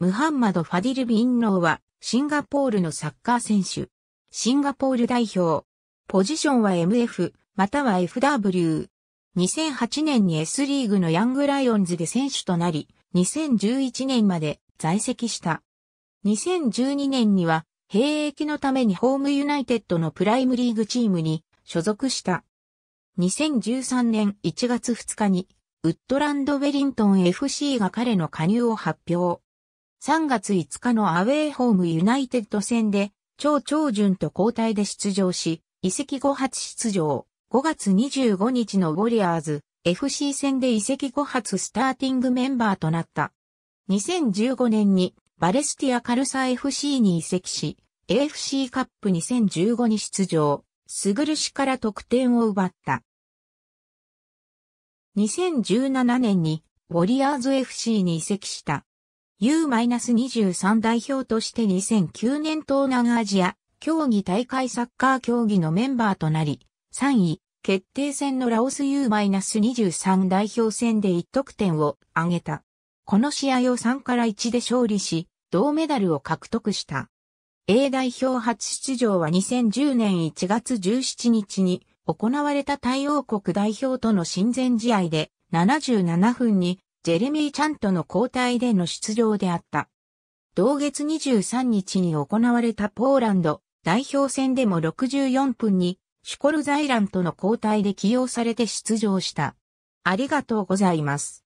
ムハンマド・ファディル・ビンノーは、シンガポールのサッカー選手。シンガポール代表。ポジションは MF、または FW。2008年に S リーグのヤングライオンズで選手となり、2011年まで在籍した。2012年には、兵役のためにホームユナイテッドのプライムリーグチームに所属した。2013年1月2日に、ウッドランド・ウェリントン FC が彼の加入を発表。3月5日のアウェーホームユナイテッド戦で、超長順と交代で出場し、移籍後初出場。5月25日のウォリアーズ FC 戦で移籍後初スターティングメンバーとなった。2015年にバレスティアカルサ FC に移籍し、AFC カップ2015に出場、スグル氏から得点を奪った。2017年にウォリアーズ FC に移籍した。U-23 代表として2009年東南アジア競技大会サッカー競技のメンバーとなり、3位、決定戦のラオス U-23 代表戦で1得点を挙げた。この試合を3から1で勝利し、銅メダルを獲得した。A 代表初出場は2010年1月17日に行われた太陽国代表との親善試合で77分にジェレミー・チャントの交代での出場であった。同月23日に行われたポーランド代表戦でも64分にシュコルザイランとの交代で起用されて出場した。ありがとうございます。